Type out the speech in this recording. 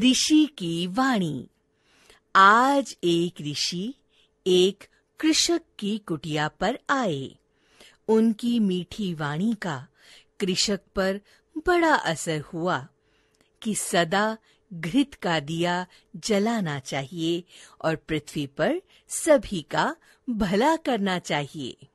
ऋषि की वाणी आज एक ऋषि एक कृषक की कुटिया पर आए उनकी मीठी वाणी का कृषक पर बड़ा असर हुआ कि सदा घृत का दिया जलाना चाहिए और पृथ्वी पर सभी का भला करना चाहिए